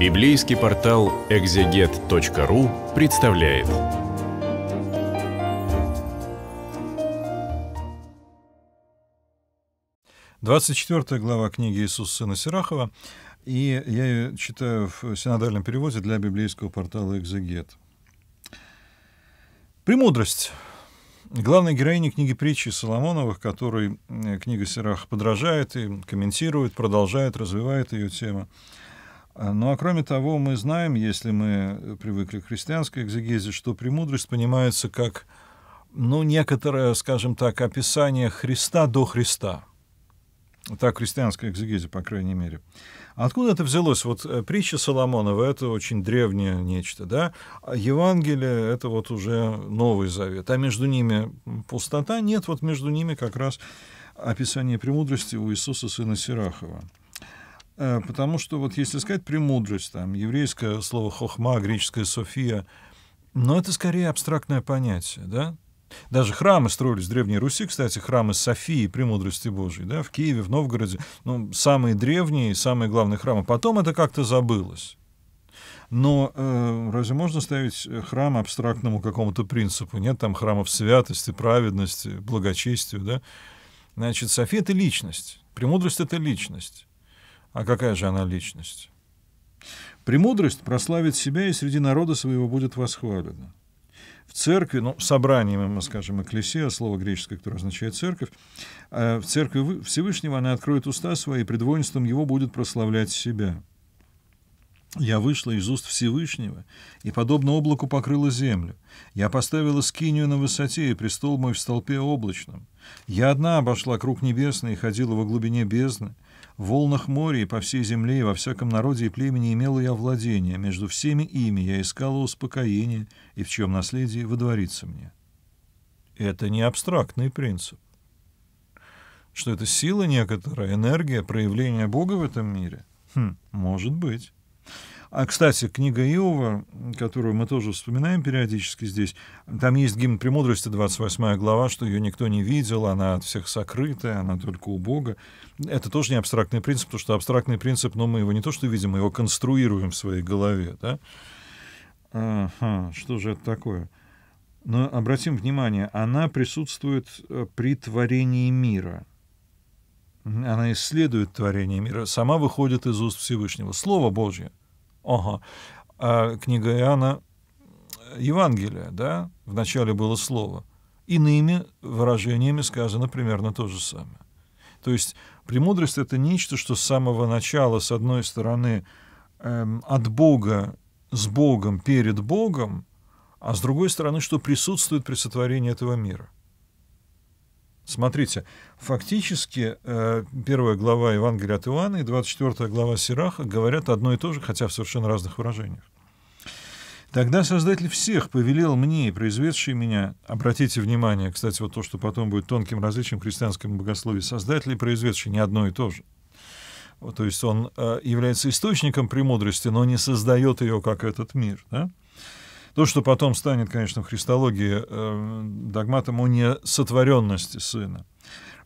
Библейский портал экзегет.ру представляет. Двадцать четвертая глава книги Иисуса сына Сирахова, и я ее читаю в синодальном переводе для библейского портала «Экзегет». Премудрость. главная героиня книги притчи Соломоновых, которой э, книга Сирах подражает и комментирует, продолжает, развивает ее тема, а, ну а кроме того, мы знаем, если мы э, привыкли к христианской экзегезе, что премудрость понимается как ну, некоторое, скажем так, описание Христа до Христа. Так христианская экзегезия, по крайней мере. Откуда это взялось? Вот э, притча Соломонова — это очень древнее нечто, да? А Евангелие — это вот уже Новый Завет. А между ними пустота? Нет, вот между ними как раз описание премудрости у Иисуса, сына Сирахова. Э, потому что вот если сказать премудрость, там еврейское слово хохма, греческое софия, но это скорее абстрактное понятие, да? Даже храмы строились в Древней Руси, кстати, храмы Софии, премудрости Божьей, да, в Киеве, в Новгороде, ну, самые древние, самые главные храмы. Потом это как-то забылось. Но э, разве можно ставить храм абстрактному какому-то принципу? Нет там храмов святости, праведности, благочестию, да? Значит, София — это личность, премудрость — это личность. А какая же она личность? Премудрость прославит себя и среди народа своего будет восхвалена. В церкви, ну, собранием, мы скажем, «экклесия», слово греческое, которое означает «церковь», э, в церкви Всевышнего она откроет уста свои, и пред его будет прославлять себя. Я вышла из уст Всевышнего, и, подобно облаку, покрыла землю. Я поставила скинию на высоте, и престол мой в столпе облачном. Я одна обошла круг небесный и ходила во глубине бездны. В волнах моря и по всей земле и во всяком народе и племени имела я владение, между всеми ими я искала успокоение, и в чьем наследии водворится мне. Это не абстрактный принцип. Что это сила некоторая, энергия, проявление Бога в этом мире? Хм, может быть. А, кстати, книга Иова, которую мы тоже вспоминаем периодически здесь, там есть гимн премудрости, 28 глава, что ее никто не видел, она от всех сокрытая, она только у Бога. Это тоже не абстрактный принцип, потому что абстрактный принцип, но мы его не то что видим, мы его конструируем в своей голове. Да? Ага, что же это такое? Но обратим внимание, она присутствует э, при творении мира. Она исследует творение мира, сама выходит из уст Всевышнего. Слово Божье Ага. А книга Иоанна Евангелие, да, вначале было слово. Иными выражениями сказано примерно то же самое. То есть премудрость — это нечто, что с самого начала, с одной стороны, эм, от Бога, с Богом, перед Богом, а с другой стороны, что присутствует при сотворении этого мира. Смотрите, фактически э, первая глава Евангелия от Иоанна и 24 глава Сираха говорят одно и то же, хотя в совершенно разных выражениях. Тогда Создатель всех повелел мне, и произведший меня, обратите внимание, кстати, вот то, что потом будет тонким различием в христианском богословии, Создатель и произведший не одно и то же. Вот, то есть он э, является источником премудрости, но не создает ее, как этот мир. Да? То, что потом станет, конечно, в христологии э, догматом о несотворенности сына.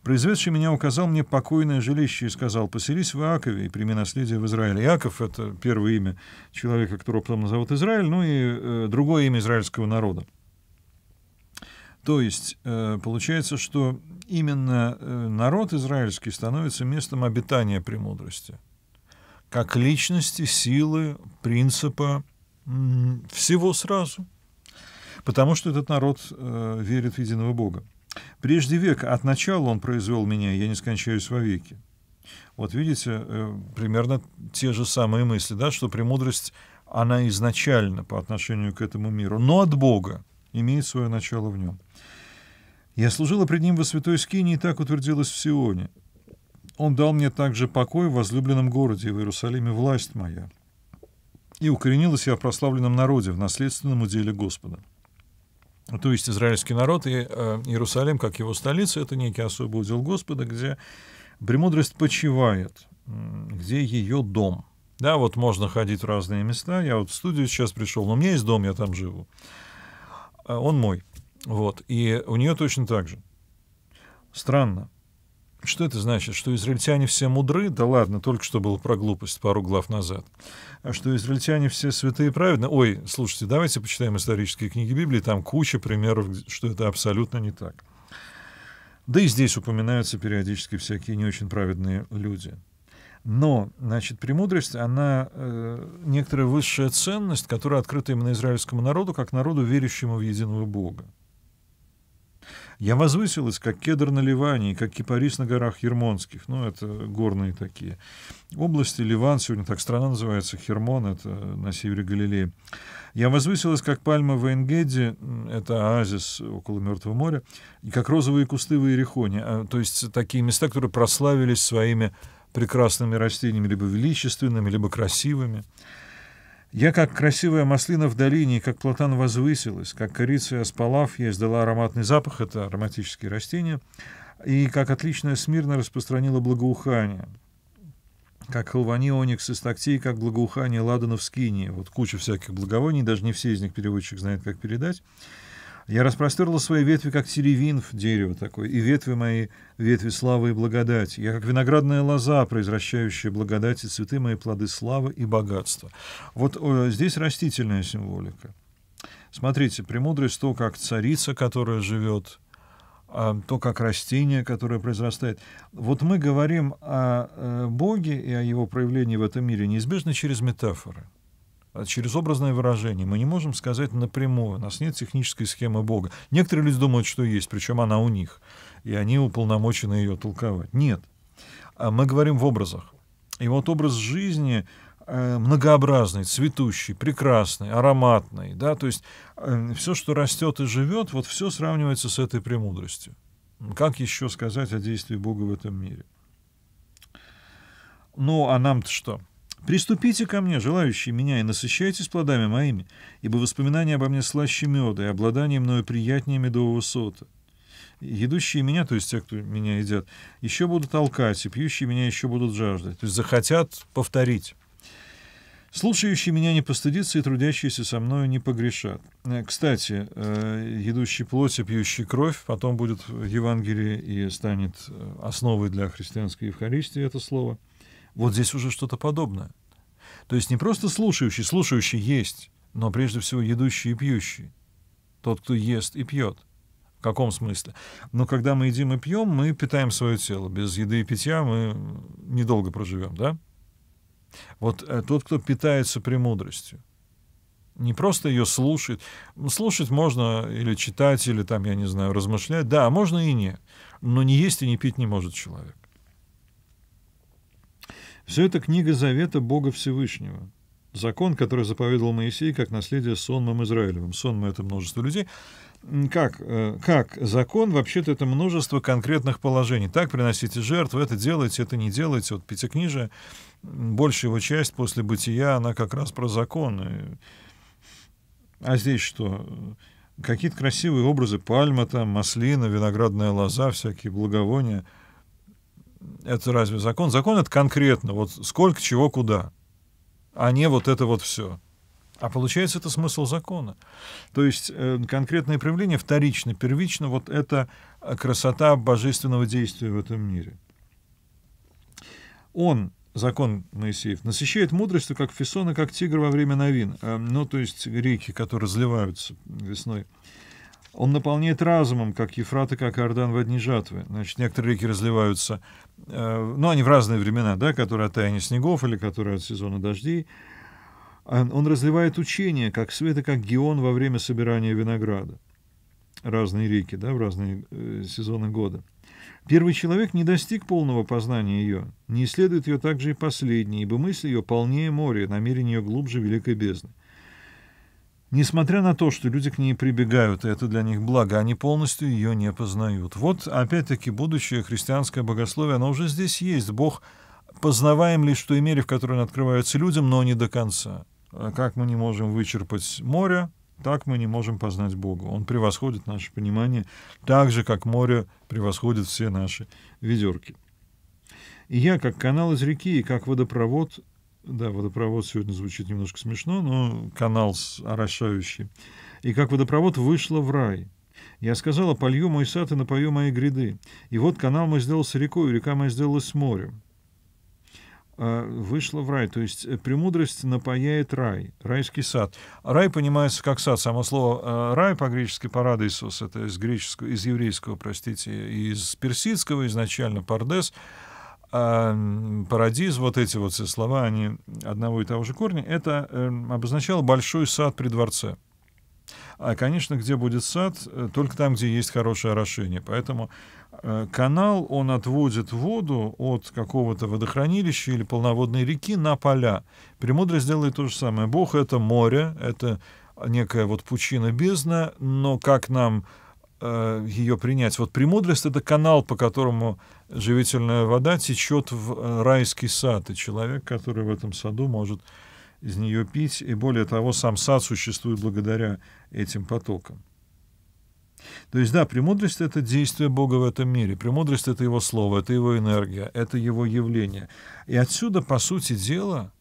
Произведший меня указал мне покойное жилище и сказал, поселись в Иакове и прими наследие в Израиле. Иаков — это первое имя человека, которого потом назовут Израиль, ну и э, другое имя израильского народа. То есть э, получается, что именно э, народ израильский становится местом обитания премудрости, как личности, силы, принципа, всего сразу. Потому что этот народ э, верит в единого Бога. Прежде века, от начала он произвел меня, я не скончаюсь вовеки. Вот видите, э, примерно те же самые мысли, да, что премудрость, она изначально по отношению к этому миру, но от Бога, имеет свое начало в нем. Я служила пред ним во святой скине, и так утвердилась в Сионе. Он дал мне также покой в возлюбленном городе, в Иерусалиме власть моя и укоренилась я в прославленном народе, в наследственном уделе Господа. То есть израильский народ и э, Иерусалим, как его столица, это некий особый удел Господа, где премудрость почивает, где ее дом. Да, вот можно ходить в разные места. Я вот в студию сейчас пришел, но у меня есть дом, я там живу. А он мой. Вот. И у нее точно так же. Странно. Что это значит? Что израильтяне все мудры? Да ладно, только что было про глупость пару глав назад. А что израильтяне все святые и праведны? Ой, слушайте, давайте почитаем исторические книги Библии, там куча примеров, что это абсолютно не так. Да и здесь упоминаются периодически всякие не очень праведные люди. Но, значит, премудрость, она э, некоторая высшая ценность, которая открыта именно израильскому народу, как народу, верящему в единого Бога. Я возвысилась, как кедр на Ливане как кипарис на горах Хермонских, Ну, это горные такие области. Ливан сегодня так страна называется, Хермон, это на севере Галилеи. Я возвысилась, как пальма в Энгеде, это оазис около Мертвого моря, и как розовые кусты в Иерихоне. А, то есть такие места, которые прославились своими прекрасными растениями, либо величественными, либо красивыми. Я, как красивая маслина в долине, как платан возвысилась, как корица аспалав, я издала ароматный запах, это ароматические растения, и как отличная смирно распространила благоухание, как халвани оникс из тактей, как благоухание ладана в скинии. Вот куча всяких благовоний, даже не все из них переводчик знает, как передать. Я распростерла свои ветви, как теревин в дерево такое, и ветви мои — ветви славы и благодати. Я как виноградная лоза, произвращающая благодать и цветы мои, плоды славы и богатства». Вот о, э, здесь растительная символика. Смотрите, премудрость — то, как царица, которая живет, а, то, как растение, которое произрастает. Вот мы говорим о э, Боге и о его проявлении в этом мире неизбежно через метафоры. Э, через образное выражение. Мы не можем сказать напрямую, у нас нет технической схемы Бога. Некоторые люди думают, что есть, причем она у них, и они уполномочены ее толковать. Нет. А мы говорим в образах. И вот образ жизни э, многообразный, цветущий, прекрасный, ароматный, да, то есть э, все, что растет и живет, вот все сравнивается с этой премудростью. Как еще сказать о действии Бога в этом мире? Ну, а нам-то что? Приступите ко мне, желающие меня, и насыщайтесь плодами моими, ибо воспоминания обо мне слаще меда, и обладание мною приятнее медового сота. Едущие меня, то есть те, кто меня едят, еще будут толкать, и пьющие меня еще будут жаждать. То есть захотят повторить. Слушающие меня не постыдится, и трудящиеся со мною не погрешат. Э, кстати, э, едущий плоть и пьющий кровь потом будет в Евангелии и станет э, основой для христианской Евхаристии это слово — вот здесь уже что-то подобное. То есть не просто слушающий, слушающий есть, но прежде всего едущий и пьющий. Тот, кто ест и пьет. В каком смысле? Но ну, когда мы едим и пьем, мы питаем свое тело. Без еды и питья мы недолго проживем, да? Вот э, тот, кто питается премудростью, не просто ее слушает. Ну, слушать можно или читать, или там, я не знаю, размышлять. Да, а можно и не. Но не есть и не пить не может человек. Все это книга завета Бога Всевышнего. Закон, который заповедовал Моисей как наследие сонмам Израилевым. Сонмы — это множество людей. Как, э, как закон, вообще-то это множество конкретных положений. Так приносите жертву, это делайте, это не делайте. Вот Пятикнижие, большая его часть после бытия, она как раз про закон. А здесь что? Какие-то красивые образы пальма, там, маслина, виноградная лоза, всякие благовония — это разве закон? Закон это конкретно, вот сколько, чего, куда, а не вот это вот все. А получается, это смысл закона. То есть э, конкретное проявление вторично, первично, вот это э, красота божественного действия в этом мире. Он, закон Моисеев, насыщает мудростью, как фисона, как тигр во время новин. Э, ну, то есть реки, которые разливаются весной. Он наполняет разумом, как Ефрат и как Ордан в одни жатвы. Значит, некоторые реки разливаются, э, ну, они в разные времена, да, которые от таяния снегов или которые от сезона дождей. Он разливает учение, как свет и как геон во время собирания винограда. Разные реки, да, в разные э, сезоны года. Первый человек не достиг полного познания ее, не исследует ее также и последний, ибо мысль ее полнее моря, намерение ее глубже великой бездны. Несмотря на то, что люди к ней прибегают, и это для них благо, они полностью ее не познают. Вот, опять-таки, будущее христианское богословие, оно уже здесь есть. Бог познаваем лишь в той мере, в которой он открывается людям, но не до конца. А как мы не можем вычерпать море, так мы не можем познать Бога. Он превосходит наше понимание, так же, как море превосходит все наши ведерки. И я, как канал из реки и как водопровод, да, водопровод сегодня звучит немножко смешно, но канал орошающий. И как водопровод вышла в рай. Я сказала, полью мой сад и напою мои гряды. И вот канал мой сделался рекой, река моя сделалась морем. А, вышла в рай, то есть э, премудрость напаяет рай, райский сад. Рай понимается как сад. Само слово э, рай по-гречески парадисус, это из греческого, из еврейского, простите, из персидского изначально пардес, а парадиз, вот эти вот все слова, они одного и того же корня, это э, обозначало большой сад при дворце. А, конечно, где будет сад, э, только там, где есть хорошее орошение. Поэтому э, канал, он отводит воду от какого-то водохранилища или полноводной реки на поля. Премудрость делает то же самое. Бог — это море, это некая вот пучина бездна, но как нам Э, ее принять. Вот премудрость — это канал, по которому живительная вода течет в э, райский сад, и человек, который в этом саду может из нее пить, и более того, сам сад существует благодаря этим потокам. То есть, да, премудрость — это действие Бога в этом мире, премудрость — это его слово, это его энергия, это его явление. И отсюда, по сути дела,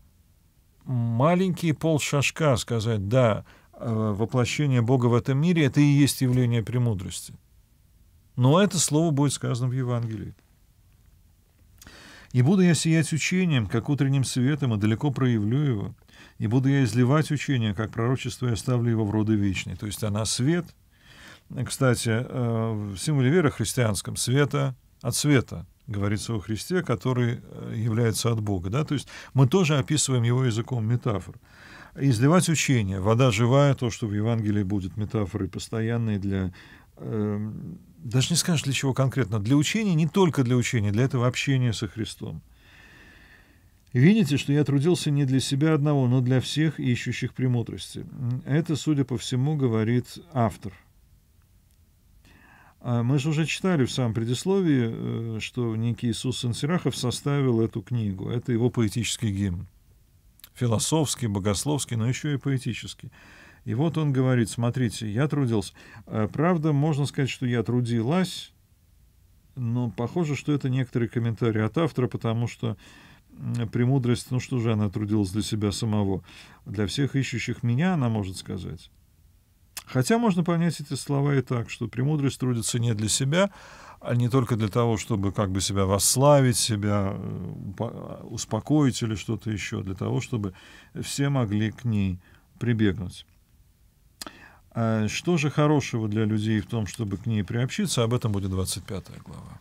маленькие полшажка сказать «да», Э, воплощение Бога в этом мире, это и есть явление премудрости. Но это слово будет сказано в Евангелии. «И буду я сиять учением, как утренним светом, и далеко проявлю его, и буду я изливать учение, как пророчество, и оставлю его в роды вечные». То есть она свет. Кстати, э, в символе веры христианском света от света говорится о Христе, который э, является от Бога. Да? То есть мы тоже описываем его языком метафор изливать учение. Вода живая, то, что в Евангелии будет метафоры постоянные для... Э, даже не скажешь, для чего конкретно. Для учения, не только для учения, для этого общения со Христом. Видите, что я трудился не для себя одного, но для всех ищущих премудрости. Это, судя по всему, говорит автор. А мы же уже читали в самом предисловии, э, что некий Иисус Сансирахов составил эту книгу. Это его поэтический гимн философский, богословский, но еще и поэтический. И вот он говорит, смотрите, я трудился. Э, правда, можно сказать, что я трудилась, но похоже, что это некоторые комментарии от автора, потому что премудрость, ну что же она трудилась для себя самого? Для всех ищущих меня, она может сказать. Хотя можно понять эти слова и так, что премудрость трудится не для себя, а не только для того, чтобы как бы себя восславить, себя э, э, успокоить или что-то еще, для того, чтобы все могли к ней прибегнуть. Э, что же хорошего для людей в том, чтобы к ней приобщиться, об этом будет 25 глава.